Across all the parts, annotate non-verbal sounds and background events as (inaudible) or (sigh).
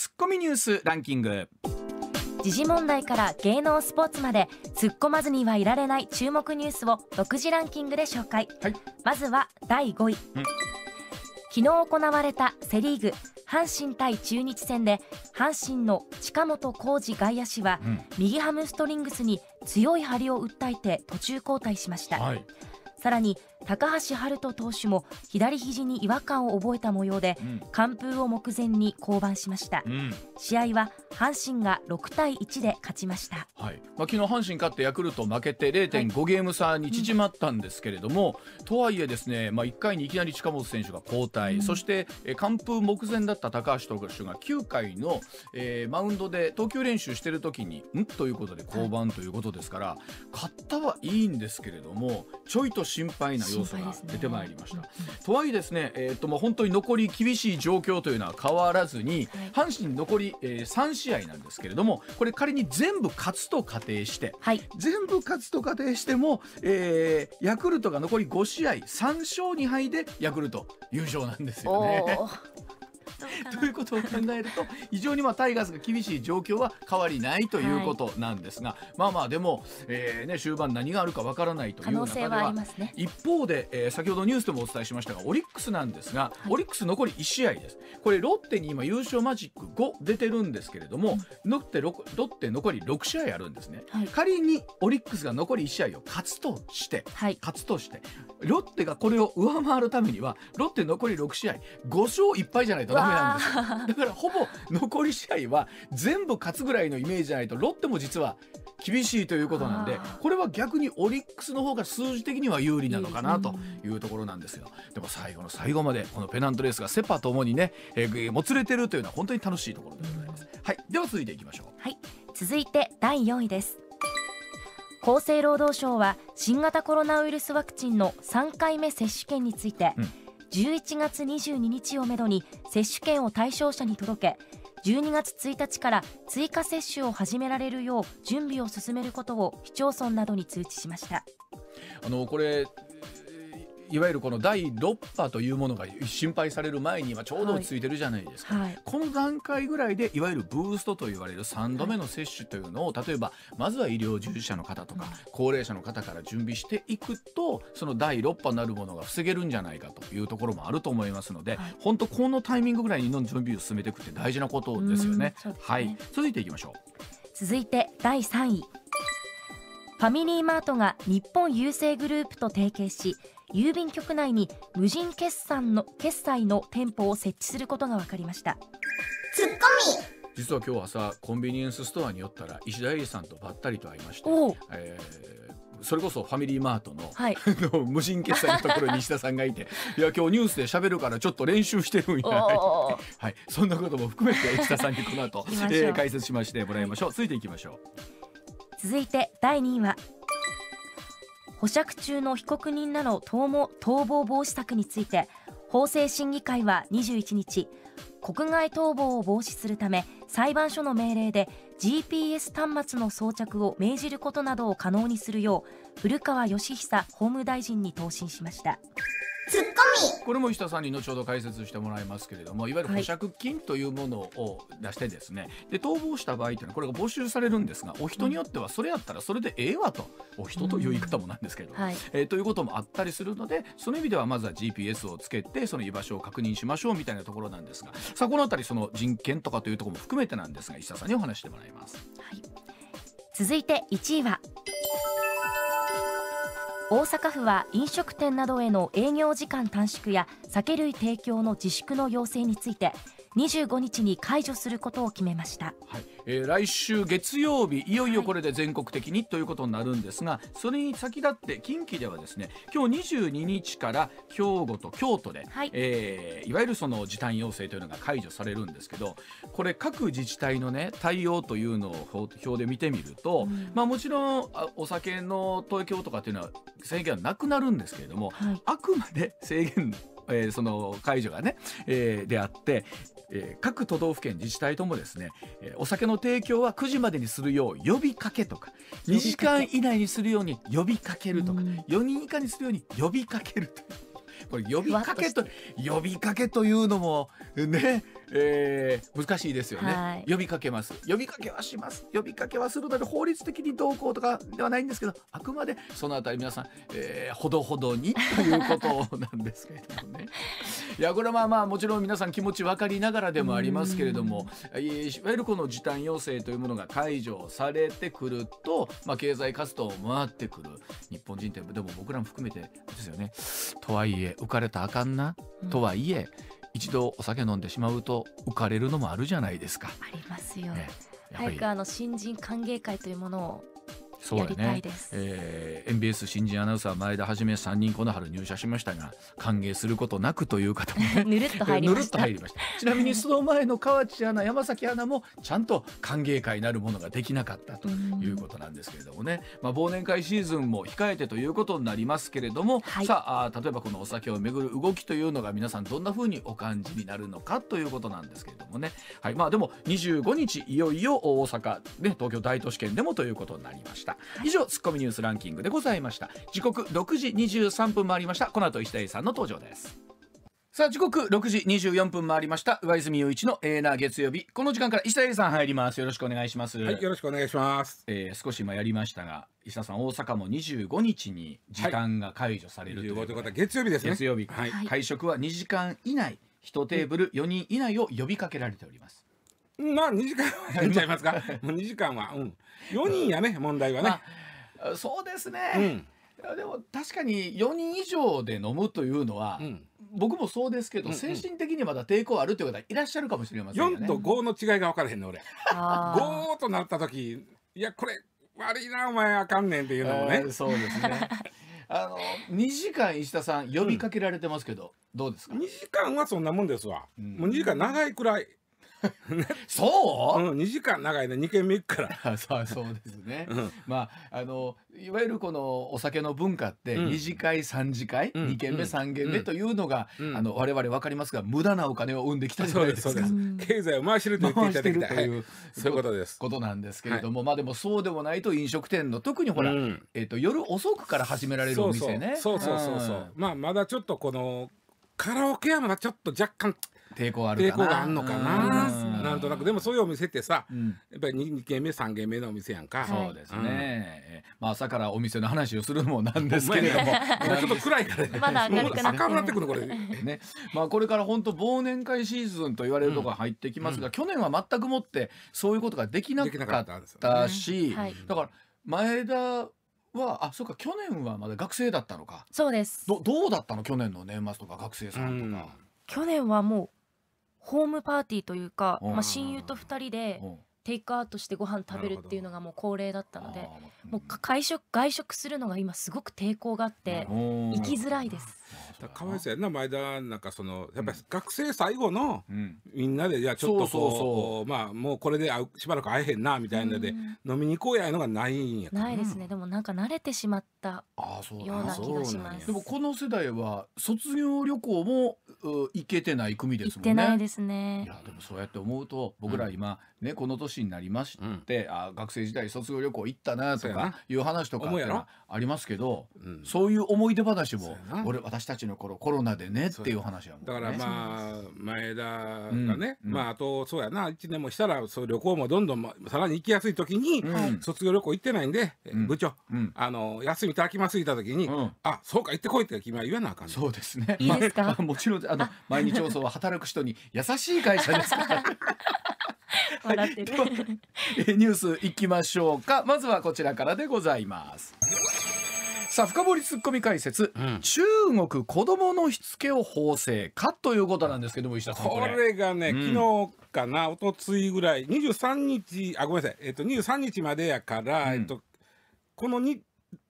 ツッコミニュースランキング時事問題から芸能スポーツまで突っ込まずにはいられない注目ニュースを独自ランキングで紹介、はい、まずは第5位、昨日行われたセ・リーグ阪神対中日戦で阪神の近本浩二外野手は、うん、右ハムストリングスに強い張りを訴えて途中交代しました、はい、さらに高橋遥人投手も左肘に違和感を覚えた模様で、うん、完封を目前に降板しました、うん、試合は阪神が6対1で勝ちました、はいまあ、昨日阪神勝ってヤクルト負けて0.5ゲーム差に縮まったんですけれども、うん、とはいえですね、まあ、1回にいきなり近本選手が交代、そして完封目前だった高橋投手が9回の、えー、マウンドで投球練習してる時にんということで降板ということですから、はい、勝ったはいいんですけれどもちょいと心配なが出てまいりました。ね、とはいえですね、えーとまあ、本当に残り厳しい状況というのは変わらずに、はい、阪神残り、えー、3試合なんですけれどもこれ仮に全部勝つと仮定して、はい、全部勝つと仮定しても、えー、ヤクルトが残り5試合3勝2敗でヤクルト優勝なんですよね。(laughs) (laughs) ということを考えると非常にまあタイガースが厳しい状況は変わりないということなんですが、はい、まあまあでも、えーね、終盤何があるかわからないという中では、一方で、えー、先ほどニュースでもお伝えしましたがオリックスなんですが、はい、オリックス残り1試合ですこれロッテに今優勝マジック5出てるんですけれども、うん、ロッテロッテ残り6試合あるんですね、はい、仮にオリックスが残り1試合を勝つとして、勝つとしてロッテがこれを上回るためにはロッテ残り6試合5勝1敗じゃないとダメなんですんですだからほぼ残り試合は全部勝つぐらいのイメージじゃないとロッテも実は厳しいということなんでこれは逆にオリックスの方が数字的には有利なのかなというところなんですよでも最後の最後までこのペナントレースがセ・パともにね、えー、もつれてるというのは本当に楽しいところでございますはいでは続いていきましょうはい続いて第4位です厚生労働省は新型コロナウイルスワクチンの3回目接種券について、うん11月22日をめどに接種券を対象者に届け12月1日から追加接種を始められるよう準備を進めることを市町村などに通知しました。あのこれいわゆるこの第6波というものが心配される前に今ちょうど落ち着いてるじゃないですか、はいはい、この段階ぐらいでいわゆるブーストと言われる3度目の接種というのを、例えばまずは医療従事者の方とか高齢者の方から準備していくとその第6波なるものが防げるんじゃないかというところもあると思いますので、はい、本当このタイミングぐらいにの準備を進めていくって大事なことですよね。ねはい、続いていきましょう続いて第3位ファミリーマートが日本郵政グループと提携し郵便局内に無人決算の決済の店舗を設置することが分かりましたツッコミ実は今日朝コンビニエンスストアに寄ったら石田絵里さんとばったりと会いまして、えー、それこそファミリーマートのはい、(laughs) の無人決済のところに石田さんがいて (laughs) いや今日ニュースで喋るからちょっと練習してるんやはい、そんなことも含めて石田さんにこの後、えー、解説しましてもらいましょう、はい、ついていきましょう。続いて第2位は保釈中の被告人らの逃亡逃亡防止策について法制審議会は21日国外逃亡を防止するため裁判所の命令で GPS 端末の装着を命じることなどを可能にするよう古川義久法務大臣に答申しましたツッコミこれも石田さんに後ほど解説してもらいますけれどもいわゆる保釈金というものを出してですね、はい、で逃亡した場合というのはこれが没収されるんですがお人によってはそれやったらそれでええわと、お人という言い方もなんですけどうんはい、えー、ということもあったりするのでその意味ではまずは GPS をつけてその居場所を確認しましょうみたいなところなんですがさあこの辺りその人権とかというところも含めてなんですが石田さんにお話してもらいます。はい、続いて1位は大阪府は飲食店などへの営業時間短縮や酒類提供の自粛の要請について25日に解除することを決めました、はいえー、来週月曜日いよいよこれで全国的にということになるんですが、それに先立って近畿ではですね今日22日から兵庫と京都で、はいえー、いわゆるその時短要請というのが解除されるんですけどこれ各自治体のね対応というのを表で見てみると、うん、まあ、もちろんお酒の東京とかっていうのは制限はなくなるんですけれども、はい、あくまで制限えー、その解除がね、えー、であってえー、各都道府県自治体ともですね、えー、お酒の提供は9時までにするよう呼びかけとか2時間以内にするように呼びかけるとか4人以下にするように呼びかけるとこれ呼びかけと呼びかけというのもねえー、難しいですよね、はい、呼びかけます呼びかけはします呼びかけはするので法律的にどうこうとかではないんですけどあくまでそのあたり皆さん、えー、ほどほどにということなんですけれどもね (laughs) いやこれはまあまあもちろん皆さん気持ち分かりながらでもありますけれどもいわゆるこの時短要請というものが解除されてくると、まあ、経済活動を回ってくる日本人ってでも僕らも含めてですよねとはいえ浮かれたあかんなとはいえ、うん一度お酒飲んでしまうと浮かれるのもあるじゃないですか。ありますよ、ね、早くあの新人歓迎会というものをやりたいです、ねえー、MBS 新人アナウンサー前田はじめ3人この春入社しましたが歓迎することなくという方も、ぬるっと入りましたちなみにその前の河内アナ山崎アナもちゃんと歓迎会なるものができなかったということなんですけれどもね、まあ、忘年会シーズンも控えてということになりますけれども、はい、さあ例えばこのお酒をめぐる動きというのが皆さんどんなふうにお感じになるのかということなんですけれどもね、はいまあ、でも25日いよいよ大阪、ね、東京大都市圏でもということになりました。した以上ツッコミニュースランキングでございました時刻6時23分もありましたこの後石田さんの登場ですさあ時刻6時24分回りました上泉雄一のエーナー月曜日この時間から石田さん入りますよろしくお願いしますはい、よろしくお願いします。えー少し今やりましたが石田さん大阪も25日に時間が解除されるということでは月曜日ですね。月曜日、はい。会食は2時間以内1テーブル4人以内を呼びかけられておりますまあ2時間はやっちゃいますかもう2時間はうん4人やね、問題はね、まあ、そうですね、うん、でも確かに4人以上で飲むというのは、うん、僕もそうですけど、うんうん、精神的にまだ抵抗あるという方いらっしゃるかもしれませんね4と5の違いが分からへんの俺5となった時いやこれ悪いなお前あかんねんっていうのもね、えー、そうですね (laughs) あの2時間石田さん呼びかけられてますけど、うん、どうですか2時間はそんなもんですわ、うん、もう2時間長いくらい (laughs) そう、うん、2時間長いね2軒目行くから (laughs) そうそうですね、うん、まああのいわゆるこのお酒の文化って二次会三次会、二ん、軒目三軒目というのが、うん、あの我々わかりますが無駄なお金を生んできたじゃないですか経済を回してると言っていただきたい、はい、そういうことですことなんですけれども、はい、まあでもそうでもないと飲食店の特にほら、えーと、夜遅くから始められるお店ねそうそうそうそうまあまだちょっとこのカラオケはまだちょっと若干抵抗ある抵抗があるのかななんとなくでもそういうお店ってさ、うん、やっぱり 2, 軒目3軒目のお店やんかそうですね、うん、まあ朝からお店の話をするのもなんですけれども (laughs) (laughs) ちょっと暗いからねまだ明るくなってくるこれねまあこれから本当忘年会シーズンと言われるとこ入ってきますが、うん、去年は全くもってそういうことができなかったし、ねはい、だから前田はあそうか去年はまだ学生だったのかそうですどどうだったの去年の年末とか学生さんとか、去年はもうホームパーティーというか、まあ、親友と2人でテイクアウトしてご飯食べるっていうのがもう恒例だったのでもう会食外食するのが今すごく抵抗があって行きづらいです。かわいそうやな前田なんかそのやっぱり学生最後の、みんなでじゃあちょっとこうまあもうこれでしばらく会えへんなみたいなので、飲みに行こうやいうのがないんやないですね、でもなんか慣れてしまったような気がしますでもこの世代は卒業旅行も行けてない組ですもんね行ってないですねいやでもそうやって思うと僕ら今、ねこの年になりまして、あ学生時代卒業旅行行ったなとかいう話とかありますけど、そういう思い出話も俺私たちの頃コロナでねっていう話やもんねだからまあ前田がね、うん、まああとそうやな1年もしたらそう旅行もどんどんさらに行きやすい時に、卒業旅行行ってないんで、部長、あの休みいただきますいた時に、うん、あそうか行ってこいって君は言わなあかん、ね、そうですねいいですかもちろんあの毎日放送は働く人に優しい会社ですから (laughs) 笑ってる、は (laughs) い、ニュースいきましょうかまずはこちらからでございますさあ深掘りツッコミ解説、うん、中国子供のしつけを法制化ということなんですけども石田さんこれがね、うん、昨日かな一昨日ぐらい23日あごめんなさいえっと23日までやから、うん、えとこのに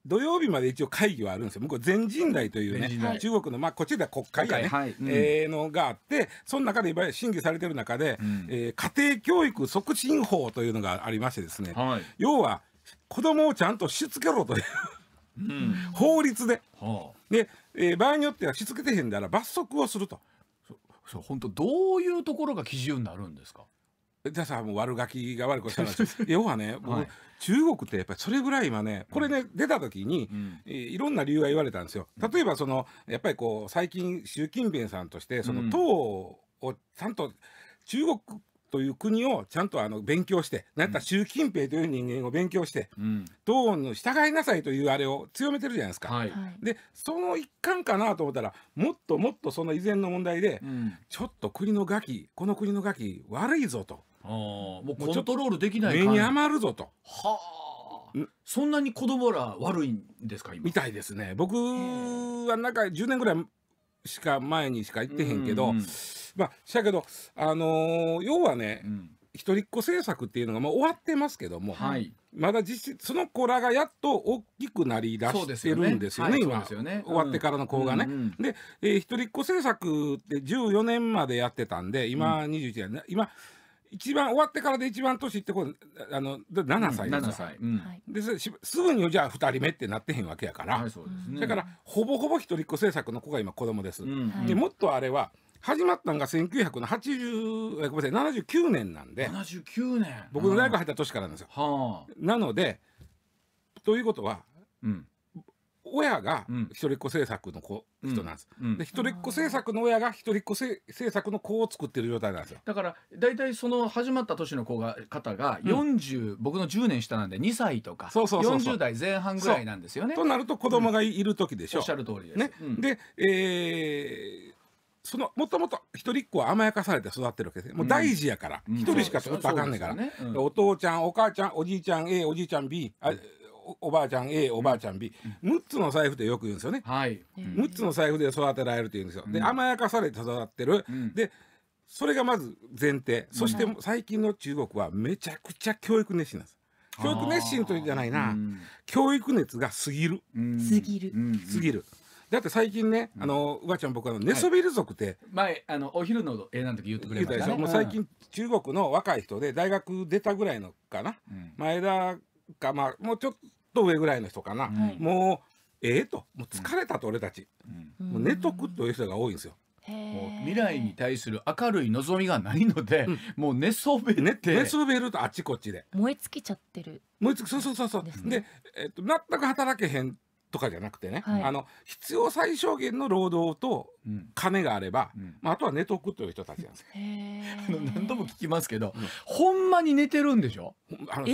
土曜日まで一応会議はあるんですよ向こう全人代というね中国のまあこっちでは国会やね、はいうん、えー、のがあってその中でいわゆる審議されてる中で、うん、えー、家庭教育促進法というのがありましてですね、はい、要は子供をちゃんとしつけろという法律で、はあ、で、えー、場合によってはしつけてへんなら罰則をするとそう本当どういうところが基準になるんですかじださもう悪ガキが悪くしたら要はね、はい、中国ってやっぱりそれぐらい今ねこれね、うん、出た時に、えー、いろんな理由が言われたんですよ。例えばそのやっぱりこう最近習近平さんとしてその党をちゃんと中国という国をちゃんとあの勉強して、なった習近平という人間を勉強して、うん、党従いなさいというあれを強めてるじゃないですか。はい、でその一環かなと思ったらもっともっとその以前の問題で、うん、ちょっと国のガキこの国のガキ悪いぞと。あもうコントロールできない目に余るぞと。はあそんなに子供ら悪いんですかみたいですね。僕はなんか10年ぐらいしか前にしか行ってへんけど、うんうん、まあしやけど、あのー、要はね、うん、一人っ子政策っていうのがもう終わってますけども、はい、まだ実その子らがやっと大きくなりだしてるんですよね、ねはい、今、ね、終わってからの子がね。うんで、えー、一人っ子政策って14年までやってたんで今21年、うん、今。一番終わってからで一番年ってこあの7歳です、うん、歳、うん、ですぐにじゃあ2人目ってなってへんわけやから、はいね、だからほぼほぼ一人っ子政策の子が今子供です、うん、でもっとあれは始まったのが1980ごめんなさい79年なんで79年僕の大学入った年からなんですよ、はあ、なのでということは、うん、親が一人っ子政策の子、うん、人なんです、うん、で一人っ子政策の親が一人っ子政策の子を作ってる状態なんですよだからだいたいその始まった年の子が方が四十、うん、僕の十年下なんで二歳とか四十代前半ぐらいなんですよねとなると子供がいる時でしょ、うん、おっしゃる通りです、ねで、えー、そのもともと一人っ子は甘やかされて育ってるわけですもう大事やから一、人しか育ったらあかんねんから、お父ちゃんお母ちゃんおじいちゃん A おじいちゃん B あ、おばあちゃん A おばあちゃん B6、つの財布でよく言うんですよね、はい、6つの財布で育てられるっていうんですよ、で甘やかされて育ってる、でそれがまず前提そして最近の中国はめちゃくちゃ教育熱心なんです教育熱心というじゃないな、教育熱が過ぎる、過ぎる、過ぎる、だって最近ね、あの、うわちゃん、僕、あの、寝そべり族って。前、あの、お昼の映画の時言ってくれたでしょ。もう最近、中国の若い人で、大学出たぐらいのかな。前田か、まあ、もうちょっと上ぐらいの人かな、うん、もうええー、ともう疲れたと俺たち、うん、もう寝とくという人が多いんですよ。もう未来に対する明るい望みがないので、うん、もう寝そべって寝そべるとあちこちで燃え尽きちゃってる燃え尽きそうそうそうそうで、ね、えー、っと、全く働けへんとかじゃなくてね、はい、あの必要最小限の労働と金があれば、うん、まあ、あとは寝とくという人たちなんです、うん、あの何度も聞きますけど、ほんまに寝てるんでしょあの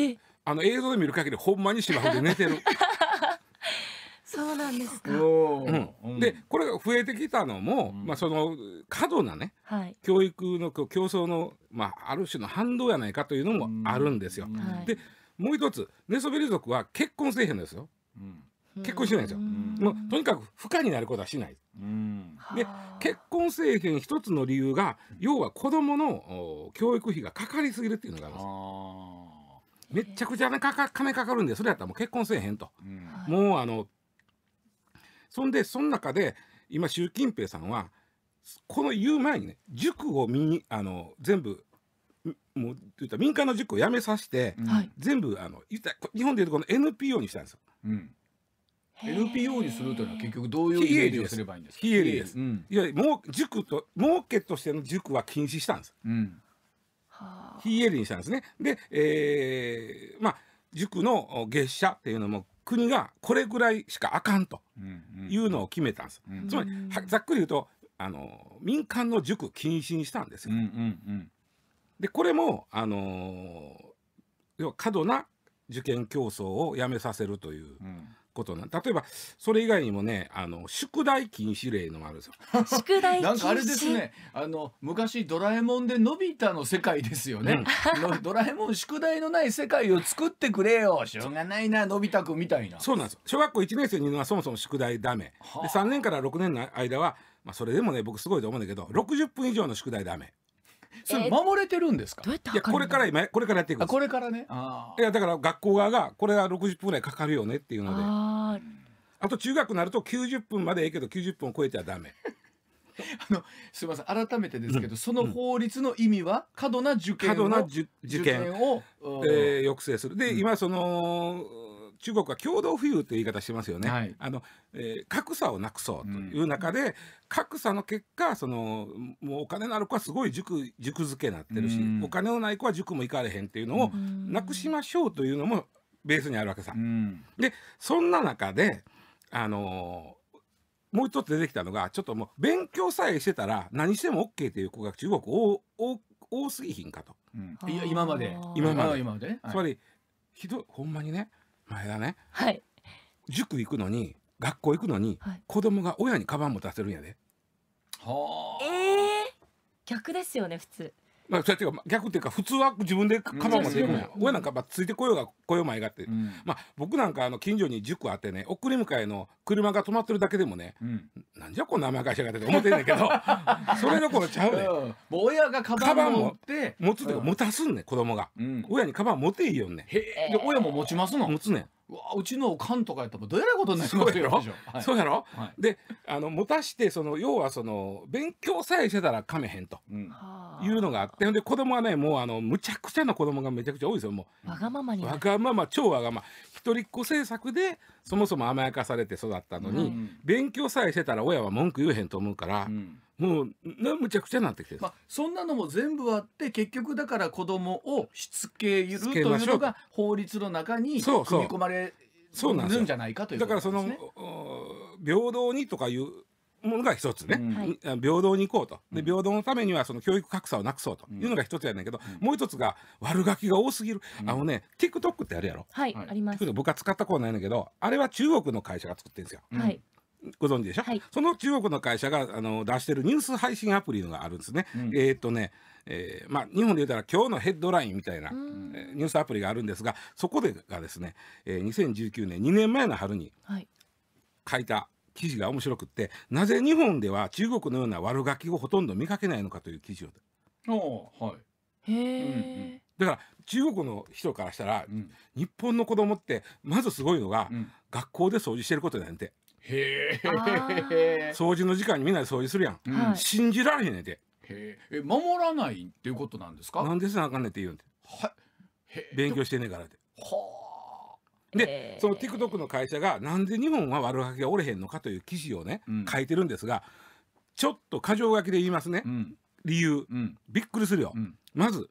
あの映像で見る限りほんまに芝生で寝てる。(laughs) そうなんですか。うん、でこれが増えてきたのも、うん、まあその過度なね、はい、教育の競争のまあある種の反動やないかというのもあるんですよ。でもう一つ寝そべり族は結婚せえへんですよ。うん、結婚しないですよ。もうとにかく不可になることはしない。で結婚せえ一つの理由が要は子供の教育費がかかりすぎるっていうのがあるんです。めちゃくちゃ金かか金かかるんでそれやったらもう結婚せえへんと、うん、もうあのそんでその中で今習近平さんはこの言う前にね塾をみあの全部もう言った民間の塾をやめさせて、うん、全部あの言った日本でいうとこの NPO にしたんですよ。うん NPO にするというのは結局どういうイメージをすればいいんですか非営利です。いやもう塾と儲けとしての塾は禁止したんです。うん非営利にしたんですね。で、えー、まあ塾の月謝っていうのも国がこれぐらいしかあかんというのを決めたんです。うんうん、つまりざっくり言うとあの民間の塾禁止にしたんですよ。うんうんうん、でこれもあの要は過度な受験競争をやめさせるという、うん、ことな例えばそれ以外にもねあの宿題禁止令のもあるんですよ (laughs) 宿題なんかあれですねあの昔ドラえもんでのび太の世界ですよね、うん、ドラえもん宿題のない世界を作ってくれよしょうがないなのび太くんみたいなそうなんです小学校1年生にはそもそも宿題ダメ、はあ、で3年から6年の間はまあそれでもね僕すごいと思うんだけど60分以上の宿題ダメそれ守れてるんですか、えー、いやこれから今これからやっていくんですこれからねいやだから学校側がこれは六十分ぐらいかかるよねっていうのであと中学になると九十分までいいけど九十分を超えてはダメ (laughs) あのすみません改めてですけど、うん、その法律の意味は過度な受験過度な受験を、えー、抑制するで、うん、今その中国は共同富裕という言い方してますよね、はい、あのえー、格差をなくそうという中で、うん、格差の結果そのもうお金のある子はすごい塾塾づけになってるし、うん、お金のない子は塾も行かれへんっていうのをなくしましょうというのもベースにあるわけさ。うん、でそんな中であのー、もう一つ出てきたのがちょっともう勉強さえしてたら何しても OK っていう子が中国多多すぎひんかと。いや今まで今まで今まで、はい、つまりひどほんまにね前田ね、はい、塾行くのに学校行くのに、はい、子供が親にカバン持たせるんやで。はあ。ええー、逆ですよね普通。まあ、そって逆っていうか普通は自分でカバンもできくんや、うん、親なんかまあついてこようが来ようまいがって、うん、まあ、僕なんかあの近所に塾あってね送り迎えの車が止まってるだけでもね、うん、なんじゃこんな甘い会社がって思ってんねんけど (laughs) それどころちゃうね、うん、もう親がカバン持って持つっていうか持たすんね子供が、親にカバン持ていいよねへで親も持ちますの持つねわうちのおかんとかやったらどうやらことになりますよそうやろ、であの持たしてその要はその勉強さえしてたらかめへんと、うん、いうのがあってで子供はねもうあのむちゃくちゃな子供がめちゃくちゃ多いですよもうわがままにわがまま超わがまま一人っ子政策でそもそも甘やかされて育ったのに、うん、勉強さえしてたら親は文句言えへんと思うから、うん、もうむちゃくちゃなってきてまあ、そんなのも全部あって結局だから子供をしつけるというのが法律の中に組み込まれるんじゃないかという、だからその平等にとかいうものが一つね、うん、平等に行こうとで平等のためにはその教育格差をなくそうというのが一つやねんけど、うん、もう一つが悪ガキが多すぎる、うん、あのね TikTok ってあるやろはいあります僕は使ったことないんだけどあれは中国の会社が作ってるんですよ、はい、ご存知でしょ、はい、その中国の会社があの出してるニュース配信アプリのがあるんですね、えっとねえーまあ、日本で言うたら今日のヘッドラインみたいな、えー、ニュースアプリがあるんですがそこでがですね、えー、2019年2年前の春に書いた記事が面白くってなぜ日本では中国のような悪ガキをほとんど見かけないのかという記事を。はい、へえ、うんだから中国の人からしたら、うん、日本の子供ってまずすごいのが、うん、学校で掃除してることなんてへえ掃除の時間にみんなで掃除するやん、うん、信じられへんねんてへえ守らないっていうことなんですかなんですなあかんねんって言うんでは勉強してねえからってはあでその TikTok の会社がなんで日本は悪ガキがおれへんのかという記事をね、うん、書いてるんですがちょっと過剰書きで言いますね、うん、理由、びっくりするよ、まず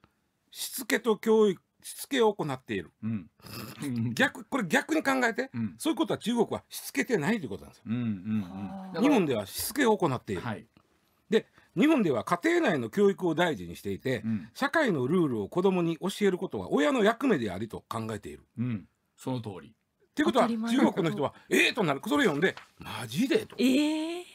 しつけと教育しつけを行っている、うん、(laughs) 逆これ逆に考えて、うん、そういうことは中国はしつけてないということなんですよ、うんうんうん、日本ではしつけを行っている、はい、で日本では家庭内の教育を大事にしていて、うん、社会のルールを子供に教えることは親の役目でありと考えている、うん、その通り。っていうことは中国の人は「ええ!」となるそれ読んで「マジで?」と。ええ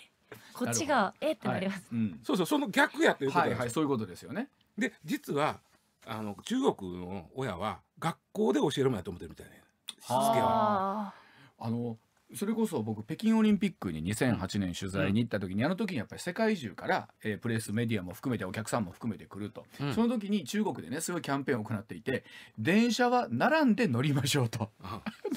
こっちがえーってなります。うん。そうそうその逆やということはいはいそういうことですよね。で実はあの中国の親は学校で教えるもんやと思ってるみたいなしつけは。あのそれこそ僕北京オリンピックに2008年取材に行った時に、うん、あの時にやっぱり世界中から、えー、プレスメディアも含めてお客さんも含めて来ると、うん、その時に中国でねすごいキャンペーンを行っていて電車は並んで乗りましょうと。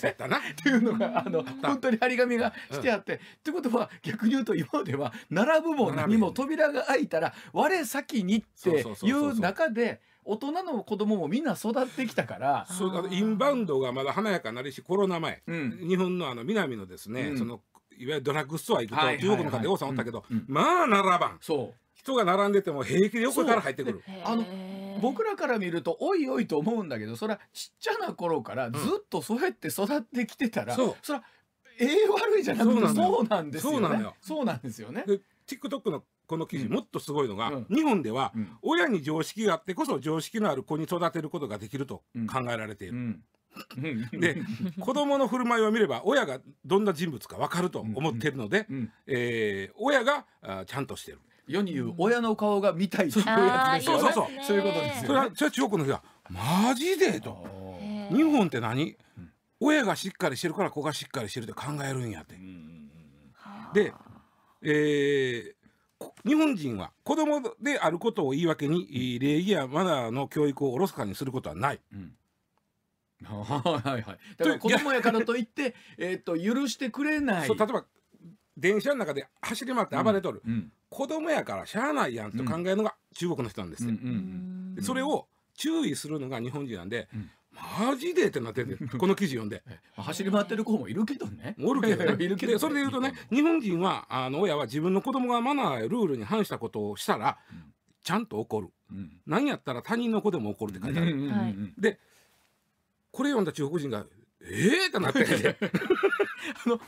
ね、だな (laughs) っていうのがあの本当に張り紙がしてあって、うん、ってことは逆に言うと今までは並ぶも何も扉が開いたら我先にっていう中で。大人の子供もみんな育ってきたからそうあインバウンドがまだ華やかなりしコロナ前、うん、日本のあの南のですね、うん、そのいわゆるドラッグストア行くと、はいはいはい、中国の方で王さんおったけど、うんうん、まあ並ばん人が並んでても平気で横から入ってくる。あの僕らから見るとおいおいと思うんだけどそれはちっちゃな頃からずっとそうやって育ってきてたら、うん、そそれはええー、悪いじゃなくてそうなんですよそうなんですよね。TikTok のこの記事、もっとすごいのが、日本では、親に常識があってこそ常識のある子に育てることができると考えられている。で (laughs) 子どもの振る舞いを見れば親がどんな人物か分かると思っているので、えー、親があちゃんとしてる。世に言う親の顔が見たいというやつですよね。そうそうそう。そういうことですよ、それはそれは中国の人はマジでと。日本って何？親がしっかりしてるから子がしっかりしてるって考えるんやって。で、えー、日本人は子供であることを言い訳に、礼儀やマナーの教育をおろそかにすることはない。うん (laughs) はいはいだから子供やからといって (laughs) えっと許してくれないそう例えば電車の中で走り回って暴れとる、うんうん、子供やからしゃあないやんと考えるのが中国の人なんですよ、それを注意するのが日本人なんで、うん、マジでってなってて (laughs) この記事読んで走り回ってる子もいるけどねおるけどね (laughs) いるけどそれで言うとね日本人はあの親は自分の子供がマナーやルールに反したことをしたら、ちゃんと怒る、うん、何やったら他人の子でも怒るって書いてある、うん、でこれ読んだ中国人がえーっなってあの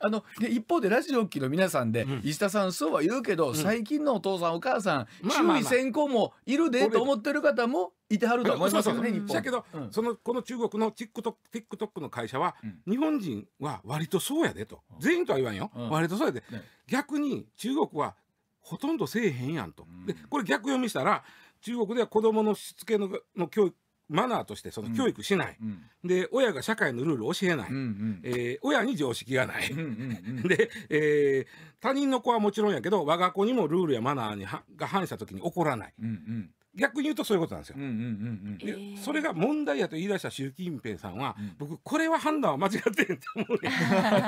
あので一方でラジオ機の皆さんで、うん、石田さんそうは言うけど、うん、最近のお父さんお母さん、注意先行もいるでと思ってる方もいてはると思いますよね日本だけど、うん、そのこの中国の TikTok, TikTok の会社は、日本人は割とそうやでと全員とは言わんよ、割とそうやで、ね、逆に中国はほとんどせえへんやんと、でこれ逆読みしたら中国では子どものしつけのの教育マナーとしてその教育しない、うんで親が社会のルールを教えない、うんうん、えー、親に常識がない、うんうんうん、(laughs) で、えー、他人の子はもちろんやけど我が子にもルールやマナーにが反した時に怒らない、ううん、逆に言うとそういうことなんですよ。うんうんうんうん、でそれが問題やと言い出した習近平さんは、うん、僕これは判断は間違ってんと思う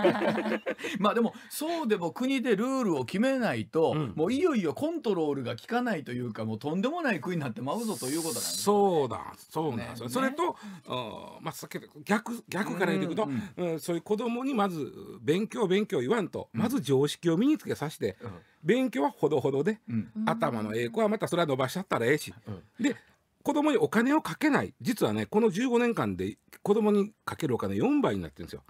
(laughs) まあでもそうでも国でルールを決めないと、うん、もういよいよコントロールが効かないというかもうとんでもない国になってまうぞということなね、そうだそうなんです、ね、それと、まあ、さ逆逆から言っていくと、うん、うん、そういう子供にまず勉強勉強言わんと、まず常識を身につけさせて。勉強はほどほどで、うん、頭のええ子はまたそれは伸ばしちゃったらええし、うん、で子供にお金をかけない実はねこの15年間で子供にかけるお金4倍になってるんですよ。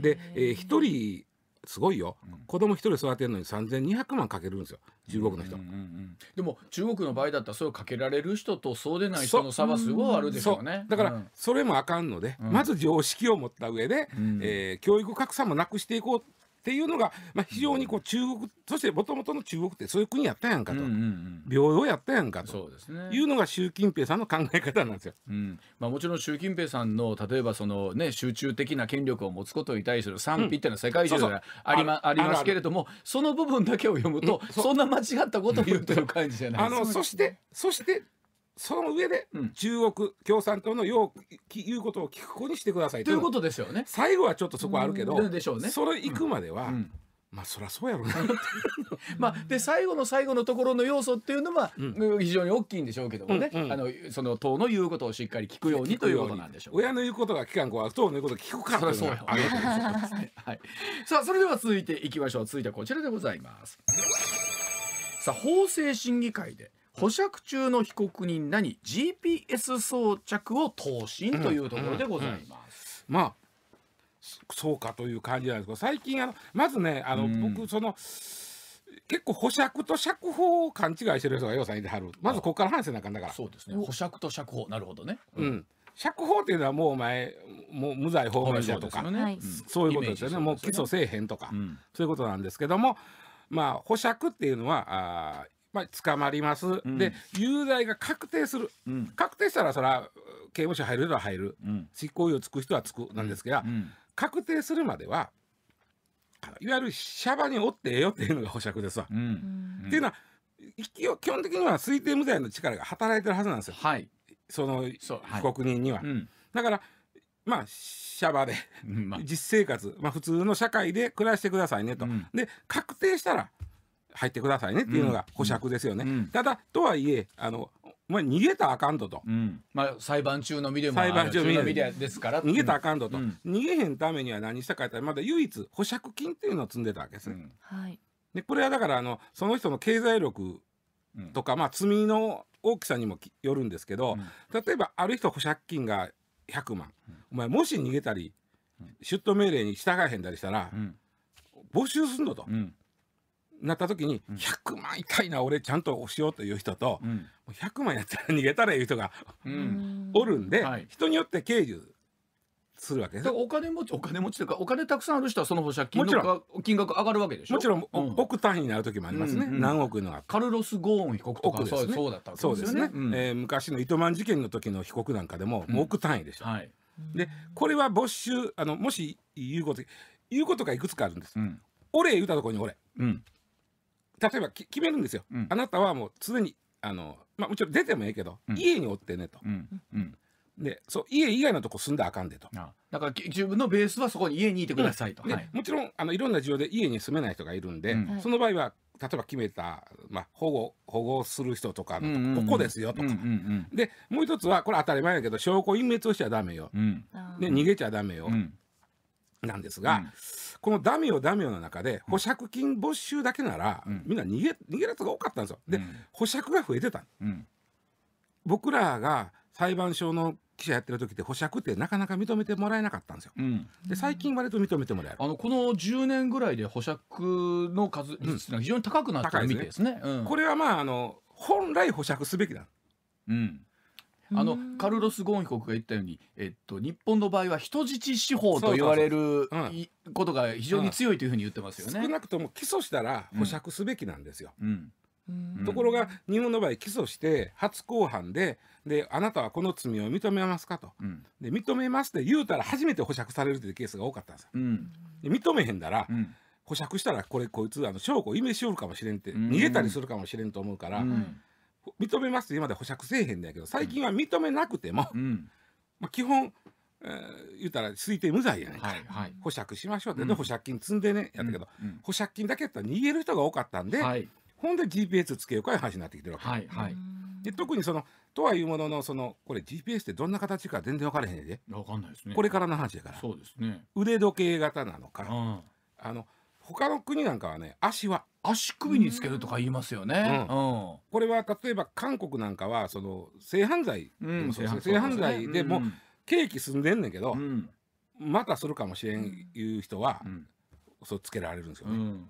で、えー、1人すごいよ、うん、子供一人育てるのに3200万かけるんですよ中国の人、うんうんうん、でも中国の場合だったらそれをかけられる人とそうでない人の差はすごいあるでしょうねだから、それもあかんので、うん、まず常識を持った上で、うん、えー、教育格差もなくしていこうっていうのが、まあ、非常にこう中国、うん、そしてもともとの中国ってそういう国やったやんかと、うんうんうん、平等やったやんかと、ね、いうのが習近平さんの考え方なんですよ、うんまあ、もちろん習近平さんの例えばその、ね、集中的な権力を持つことに対する賛否っていうのは世界中であり,、ま、ありますけれどもその部分だけを読むと、うん、そそんな間違ったことを言うという感じじゃないですか。あのそしてそしてその上で、中国共産党のよう言うことを聞く子にしてくださいということですよね最後はちょっとそこあるけど、うね、それ行くまでは、まあそりゃそうやろうな (laughs) まあで最後の最後のところの要素っていうのは、非常に大きいんでしょうけどもね、あのその党の言うことをしっかり聞くようにということなんでしょう。親の言うことが聞かん子は党の言うこと聞くから、そうよ、はい。さあそれでは続いていきましょう。続いてはこちらでございます。さあ法制審議会で。保釈中の被告人らに GPS 装着を答申というところでございます。うんうんうん、まあそうかという感じなんですけど最近あのまずねあの、僕その結構保釈と釈放を勘違いしてる人がようさんいてはるまずここから話せなあかんだからそうですね保釈と釈放なるほどねうん釈放っていうのはもうお前もう無罪放免だとかそう、いうことですよね、うん、もう起訴せえへんとか、うん、そういうことなんですけどもまあ保釈っていうのはあまあ、捕まります、うん、で有罪が確定する、うん、確定したらそれは刑務所入る人は入る、うん、執行猶予つく人はつくなんですけど、確定するまではいわゆるシャバにおってええよっていうのが保釈ですわ。っていうのは基本的には推定無罪の力が働いてるはずなんですよ、はい、その被告人には。はい、だからまあシャバで、実生活、まあ、普通の社会で暮らしてくださいねと。で確定したら入ってくださいねっていうのが保釈ですよね。うんうん、ただとはいえあのまあ、逃げたあかんとと、うん、まあ、裁判中の身でも裁判中の身でですから逃げたあかんとと、うん、逃げへんためには何したかってまだ唯一保釈金っていうのを積んでたわけですね。うん、でこれはだからあのその人の経済力とか、まあ、罪の大きさにもよるんですけど、例えばある人保釈金が100万、お前もし逃げたり出頭命令に従えへんだりしたら、没収すんのと、なった時に、うん、100万痛いな俺ちゃんとしようという人と、う100万やったら逃げたらいう人が、おるんで、人によって刑事するわけですお金持ちお金持ちというかお金たくさんある人はその保釈金の金額上がるわけでしょもちろん、億単位になる時もありますね、何億のがカルロス・ゴーン被告とかです、そうだったわけですね、ねえ昔の糸満事件の時の被告なんかでも,、億単位でしょ、でこれは没収あのもし言うこと言うことがいくつかあるんです、俺言ったところに俺、うん、例えば決めるんですよ、うん、あなたはもう常にあの、まあ、もちろん出てもええけど、うん、家におってねと、でそう家以外のとこ住んだらあかんでとあだから自分のベースはそこに家にいてくださいと、はい、もちろんあのいろんな事情で家に住めない人がいるんで、その場合は例えば決めた、まあ、保護保護する人とかのここですよとか、でもう一つはこれ当たり前やけど証拠隠滅をしちゃダメよ、で逃げちゃダメよ、なんですが、このダミオダミオの中で保釈金没収だけなら、うん、みんな逃げ逃げるやつが多かったんですよ。で、うん、保釈が増えてた、うん、僕らが裁判所の記者やってる時って保釈ってなかなか認めてもらえなかったんですよ。うん、で最近割と認めてもらえる。あのこの10年ぐらいで保釈の数率が非常に高くなってるみたいですね。すねこれはまああの本来保釈すべきだ。うんあのカルロス・ゴーン被告が言ったように、えっと、日本の場合は人質司法と言われることが非常に強いというふうに言ってますよね。少なくとも起訴したら保釈すべきなんですよ。うんところが日本の場合起訴して初公判でであなたはこの罪を認めますかと、うん、で認めますって言うたら初めて保釈されるというケースが多かったんですよ。うん、で認めへんだら、うん、保釈したらこれこいつあの証拠を意味しおるかもしれんって、逃げたりするかもしれんと思うから。うん認めますって今まで保釈せえへんねんけど最近は認めなくても、うん、まあ、基本、えー、言うたら推定無罪やねんから、はいはい、保釈しましょうって、うん、保釈金積んでねやったけど、うん、保釈金だけやったら逃げる人が多かったんで、はい、ほんで GPS つけようかいう話になってきてるわけ、はいはい、で特にそのとはいうもののそのこれ GPS ってどんな形か全然分からへんで分かんないですねこれからの話やからそうです、ね、腕時計型なのか、あの他の国なんかはね足は足首につけるとか言いますよね、うん、うん、これは例えば韓国なんかはその性犯罪、うん、性犯罪でも刑期済んでんねんけど、うん、またするかもしれんいう人は、そうつけられるんですよね。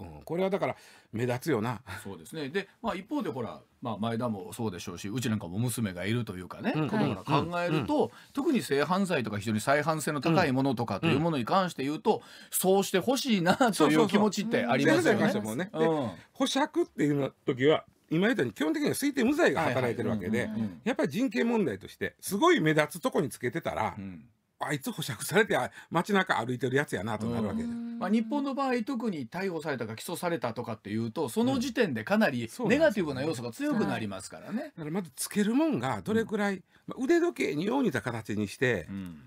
うん、これはだから目立つよな。そうですね。で、まあ一方でほら、まあ前田もそうでしょうし、うちなんかも娘がいるというかね、うん、ことか考えると、はい、特に性犯罪とか非常に再犯性の高いものとかというものに関して言うと、うん、そうしてほしいなという気持ちってありますよね。そねうん、保釈っていう時は今言ったように基本的には推定無罪が働いてるわけで、やっぱり人権問題としてすごい目立つとこにつけてたら。うんあいつ保釈されて街中歩いてるやつやなとなるわけで、まあ、日本の場合特に逮捕されたか起訴されたとかっていうとその時点でかなりネガティブな要素が強くなりますからね。うん、だからまずつけるもんがどれくらい、うん、腕時計によう似た形にして、うん、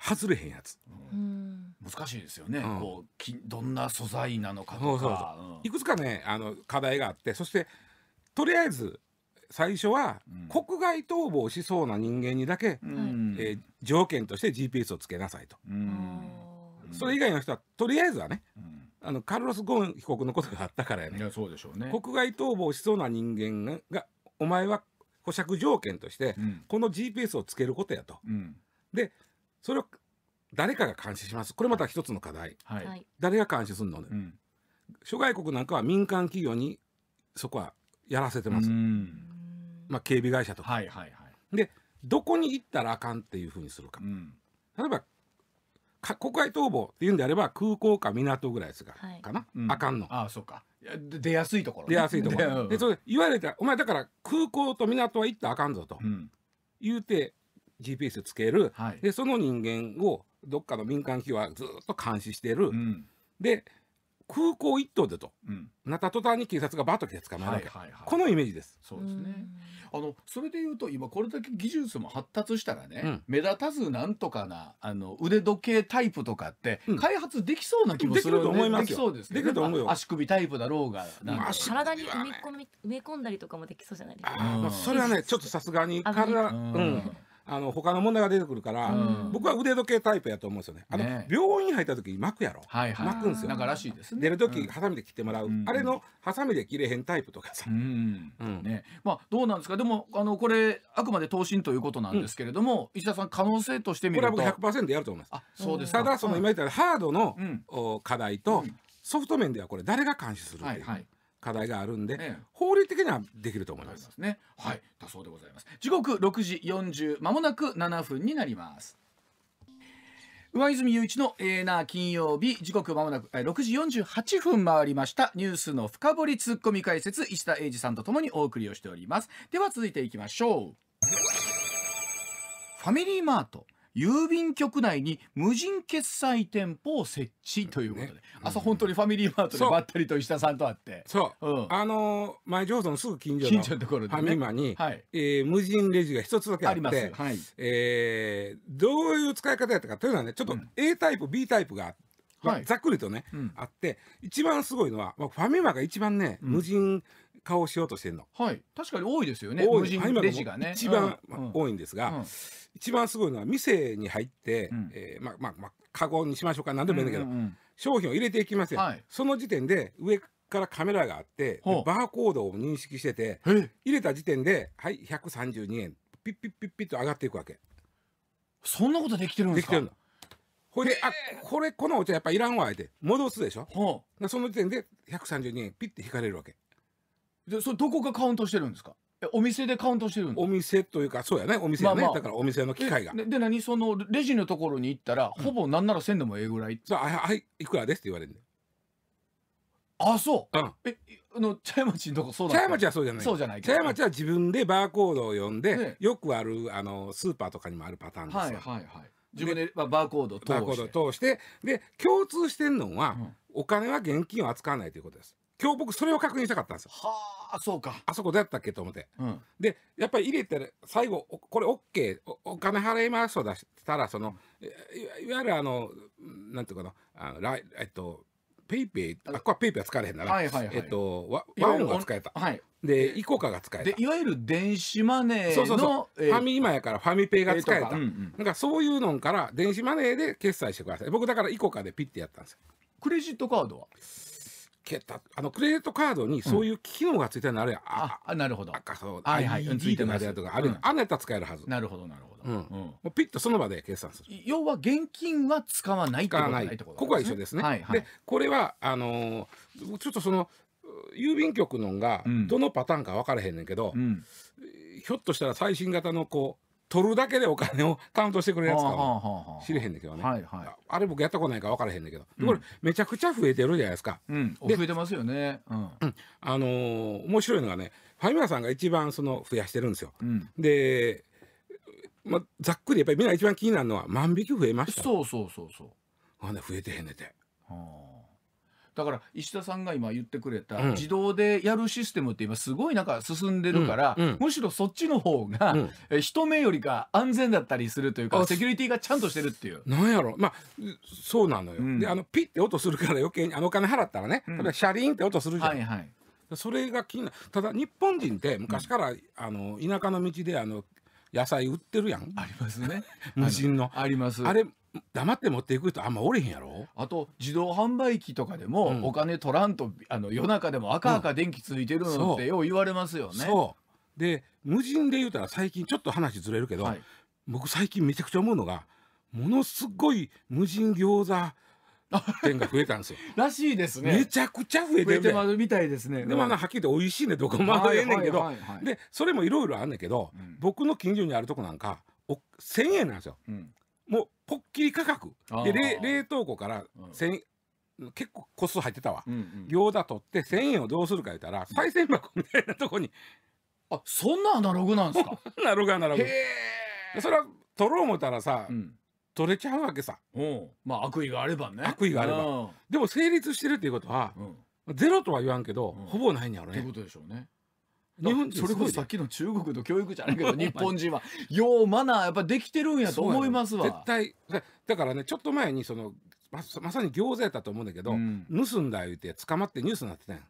外れへんやつ。うん難しいですよね、うん、こうきどんな素材なのかとかいくつかねあの課題があってそしてとりあえず最初は国外逃亡しそうな人間にだけ、うん、えー、条件として GPS をつけなさいと、うん、それ以外の人はとりあえずはね、うん、あのカルロス・ゴーン被告のことがあったからやねいやそうでしょうね国外逃亡しそうな人間がお前は保釈条件として、この GPS をつけることやと、でそれを誰かが監視しますこれまた一つの課題、はい、誰が監視するの、ね、諸外国なんかは民間企業にそこはやらせてます。まあ、警備会社とか、はいはいはい、でどこに行ったらあかんっていうふうにするか、うん、例えば国外逃亡っていうんであれば空港か港ぐらいですが、はい、かな、うん、あかんのああそうか出やすいところ、ね、出やすいところ (laughs) でそれ言われたお前だから空港と港は行ったらあかんぞと、うん、言うて GPS つける、はい、でその人間をどっかの民間機はずっと監視してる、うん、で空港一等でと、うん、なった途端に警察がバッと来て捕まえるきゃ、はいはいはい、このイメージです。そうですねあのそれでいうと今これだけ技術も発達したらね、うん、目立たずなんとかなあの腕時計タイプとかって開発できそうな気もする、ねうん、できると思いますできると思うよ。足首タイプだろうが、まあ、体に埋め込み埋め込んだりとかもできそうじゃないですか。あまあ、それはねちょっとさすがに体、うんあの他の問題が出てくるから、僕は腕時計タイプやと思うんですよね。あの、病院入った時巻くやろ、巻くんですよ。なんからしいです出る時、ハサミで切ってもらう、あれのハサミで切れへんタイプとかさ。うんうん、ね、まあどうなんですかでもあのこれあくまで投信ということなんですけれども、石田さん可能性として見るとこれは僕100%やると思います。あそうですただその今言ったハードの、お課題と、ソフト面ではこれ誰が監視するっていう。はい課題があるんで、ええ、法律的にはできると思います。ますね、はい、だそうでございます。時刻六時四十、まもなく七分になります。上泉雄一のエーナー金曜日時刻まもなく6時48分回りましたニュースの深掘りツッコミ解説石田英二さんとともにお送りをしておりますでは続いていきましょうファミリーマート郵便局内に無人決済店舗を設置ということで、ねうん、朝本当にファミリーマートでばったりと石田さんと会ってそう、うん、あの前上層のすぐ近所のファミマに、はいえー、無人レジが一つだけあってあ、はいえー、どういう使い方やったかというのはねちょっと A タイプ、うん、B タイプがあって。ざっくりとね、うん、あって一番すごいのは、まあ、ファミマが一番ね、無人顔しようとしてるの。はい、確かに多いですよね。多いレジがね。一番多いんですが、うん一番すごいのは店に入って、うん、えー、まあまあまあカゴにしましょうか、何でもいいんだけど、うんうん、商品を入れていきますよ、はい。その時点で上からカメラがあって、バーコードを認識してて、入れた時点ではい百三十二円ピッピッピッピッと上がっていくわけ。そんなことできてるんですか。できてるの。ほいで、あ、これ、このお茶やっぱいらんわ、あえて。戻すでしょ。ほう。その時点で132円ピッて引かれるわけ。でそれどこがカウントしてるんですかお店でカウントしてるんでお店というかそうやねお店やね、まあまあだからお店の機械がでで何そのレジのところに行ったら、ほぼなんならせんでもええぐらいそうあはいいくらですって言われるであそう、うんえあの茶屋町のとこそうだ茶屋町はそうじゃないそうじゃない茶屋町は自分でバーコードを読んで、ねよくあるあのスーパーとかにもあるパターンですよ、はいはいはい自分でまあバーコードを通してバーコードを通してで共通してんのは、うんお金は現金を扱わないということです今日僕それを確認したかったんですよ。はあそうか。あそこどうやったっけと思って、うんでやっぱり入れたら最後これ OK おお金払いますと出したらその、いいわゆるあのなんていうかなあのらえっとペイペイあここはペイペイは使われへんなら、はいはいはいえっとワワは、ンが使えた、はい。でイコカが使えたでいわゆる電子マネーのそうそうそう、えーファミマやからファミペイが使ええーた、かうんうんなんかそういうのから電子マネーで決済してください僕だからイコカでピッてやったんですよクレジットカードはけたあのクレジットカードにそういう機能がついてるのあれや、あなるほど赤そうはいはいついてるやつとかあれ、うん、あれた使えるはずなるほどなるほど、うんもうピッとその場で計算する要は現金は使わないってことないってこと、ね、ここは一緒ですね、はいはい、でこれはあのー、ちょっとその郵便局のがどのパターンか分からへんねんけど、うん、ひょっとしたら最新型のこう取るだけでお金をカウントしてくれるやつか知れへんだけどね、はいはい、あれ僕やったことないから分からへんだけど、うん、これめちゃくちゃ増えてるじゃないですか、うん、で増えてますよね、うん、あのー、面白いのがねファイマーさんが一番その増やしてるんですよ、うん、で、ま、ざっくりやっぱりみんな一番気になるのは万引き増えましたそうそうそうそうあね増えてへんねてはあだから石田さんが今言ってくれた、自動でやるシステムって今すごいなんか進んでるから、うんうんむしろそっちの方が、うえ人目よりか安全だったりするというかセキュリティがちゃんとしてるっていう。なんやろまあそうなのよ、うんであのピッて音するから余計にあのお金払ったらね、うん例えばシャリンって音するじゃん、はいはい。それが気になるただ日本人って昔から、あの田舎の道であの野菜売ってるやんありますね。無人のあります。あれ黙って持っていく人あんまおれへんやろあと自動販売機とかでも、お金取らんとあの夜中でも赤赤電気ついてるのってよう言われますよね。そうで無人で言うたら最近ちょっと話ずれるけど、はい、僕最近めちゃくちゃ思うのがものすごい無人餃子店が増えたんですよ。(laughs) らしいですね。めちゃくちゃ増えてる、ね、てますみたいですね。でも、あのはっきり言って美味しいねどこもええねんけど、でそれもいろいろあんねんけど、うん、僕の近所にあるとこなんかお1,000円なんですよ。うんもうポッキリ価格で冷凍庫から千、うん、結構個数入ってたわ、うんうん、だ取って1,000円をどうするか言ったらさい銭箱みたいなとこに、うん、あそんなアナログなんですかアナログアナログそれは取ろう思ったらさ、うん、取れちゃうわけさまあ悪意があればね悪意があればでも成立してるっていうことは、ゼロとは言わんけど、ほぼないんやろねってことでしょうね日本それこそさっきの中国の教育じゃないけど (laughs) 日本人はようマナーやっぱできてるんやと思いますわ絶対だからねちょっと前にそのまさに餃子やったと思うんだけど、うん、盗んだ言うて捕まってニュースになってたん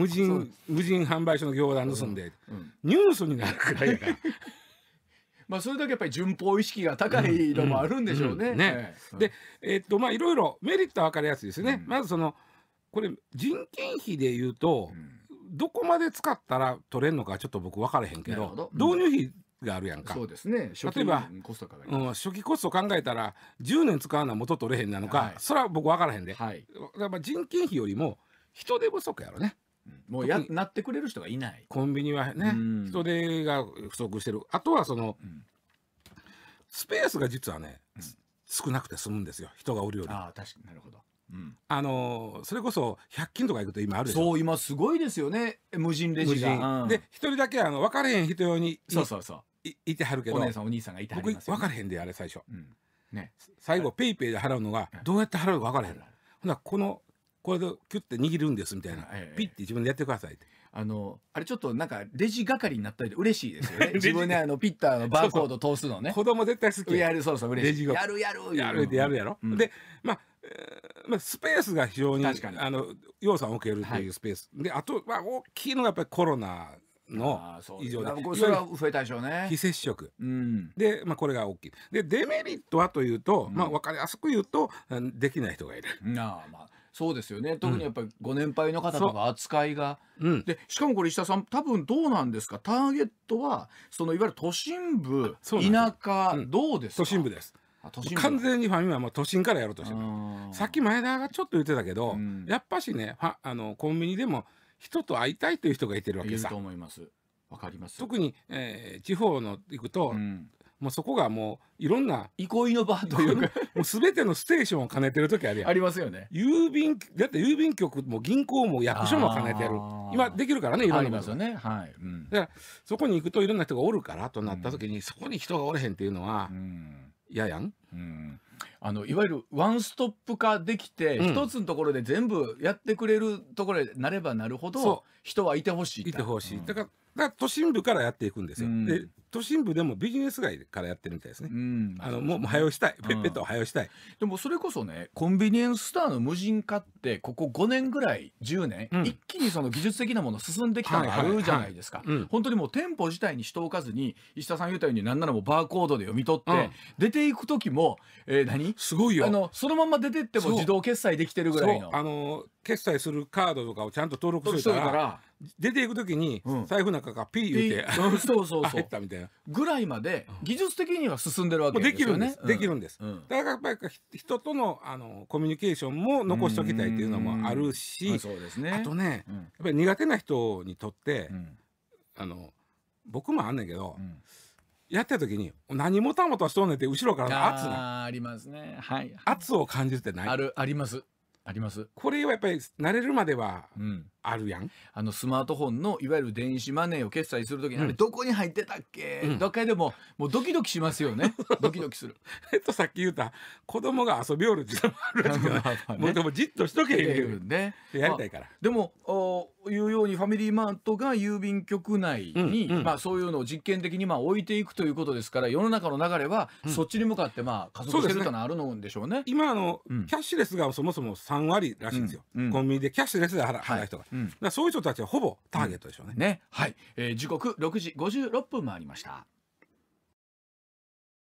無人無人販売所の餃子盗んで、うんうん、ニュースになるくらいやから。(laughs) まあ、それだけやっぱり順法意識が高いのもあるんでしょうね。うんうん、ね、うん、で、えー、っとまあいろいろメリットは分かりやすいですね。まずそのこれ人件費で言うと、どこまで使ったら取れるのかちょっと僕分からへんけど導入費があるやんか、そうですね例えばコストうん、初期コスト考えたら10年使うのは元取れへんなのか、はい、それは僕分からへんで、はい、やっぱ人件費よりも人手不足やろね、もうやなってくれる人がいないコンビニはね、人手が不足してるあとはその、うん、スペースが実はね、うん、少なくて済むんですよ人がおるよりああ確かになるほどうん、あのそれこそ100均とか行くと今あるでしょそう今すごいですよね無人レジが、うん、で一人だけあの分かれへん人用にそうそうそういいてはるけどお姉さんお兄さんがいてはね、分かれへんであれ最初、うん、ね、最後ペイペイで払うのがどうやって払うか分からへん、うん、ほなこのこれでキュッて握るんですみたいな、ええ、ピッて自分でやってくださいってあのあれちょっとなんかレジ係になったりで嬉しいですよね (laughs) 自分であのピッターのバーコード通すのねそうそう子供絶対好きやるそうそう嬉しいやるやるやるやるやろ、うん、でまあまあ、スペースが非常ににあの要素を受けるというスペース、はい、であと、まあ、大きいのがやっぱりコロナの異常でそれは増えたでしょうね非接触、うん、で、まあ、これが大きいでデメリットはというと、うん、まあ、分かりやすく言うとできない人がいる。なあまあそうですよね特にやっぱりご年配の方とか扱いが、うん、でしかもこれ石田さん多分どうなんですかターゲットはそのいわゆる都心部田舎、どうですか都心部です完全にファミマはも都心からやろうとしてるさっき前田がちょっと言ってたけど、うん、やっぱしねあのコンビニでも人と会いたいという人がいてるわけさ。と思いますわかります特に、えー、地方の行くと、うん、もうそこがもういろんな憩いの場というか (laughs) もう全てのステーションを兼ねてる時あるやんありますよね郵便だって郵便局も銀行も役所も兼ねてる今できるからねいろんなことね、はいうん、そこに行くといろんな人がおるからとなった時に、うん、そこに人がおれへんっていうのは、うんややん。うんあのいわゆるワンストップ化できて、うん一つのところで全部やってくれるところになればなるほそど人はいてほしいいてほしい、だからだから都心部からやっていくんですよ、うんで都心部でもビジネス街からやってるみたいですね。うん、あのもう早押したい、ペッペッと早押したい、うん、でもそれこそね、コンビニエンススターの無人化ってここ5年ぐらい10年、うん、一気にその技術的なもの進んできたのがあるじゃないですか。本当にもう店舗自体に人を置かずに石田さん言ったように何ならもうバーコードで読み取って、出ていく時も、えー何、すごいよあのそのまま出てっても自動決済できてるぐらいの。あの決済するカードとかをちゃんと登録する。いから出ていく時に財布の中かがピー言うて、そうそうそう (laughs) 入ったみたいな。ぐらいまで技術的には進んでるわけですよね。できるんです。うん、だからやっぱり人とのあのコミュニケーションも残しておきたいというのもあるし、そうですね、あとね、やっぱり苦手な人にとって、あの僕もあんねんけど。やってる時に何もたもたしとんねんって後ろからの圧がありますね、はい、圧を感じてないあるありますありますこれはやっぱり慣れるまでは、うん、あるやんあのスマートフォンのいわゆる電子マネーを決済するときに、あれどこに入ってたっけ、うんどっかでももうドキドキしますよね (laughs) ドキドキするえっとさっき言った子供が遊びおる時代もあるらしいけど (laughs) あねもうでもじっとしとけへんねやりたいからでもおいうようにファミリーマートが郵便局内に、うんうんまあ、そういうのを実験的にまあ置いていくということですから世の中の流れはそっちに向かってまあ加速してるとうあるんでしょうね。今あの、うんキャッシュレスがそもそも3割らしいんですよ、うんうんコンビニでキャッシュレスで払う払う人が、うん、そういう人たちはほぼターゲットでしょうね。ねはい、えー、時刻6時56分回りました。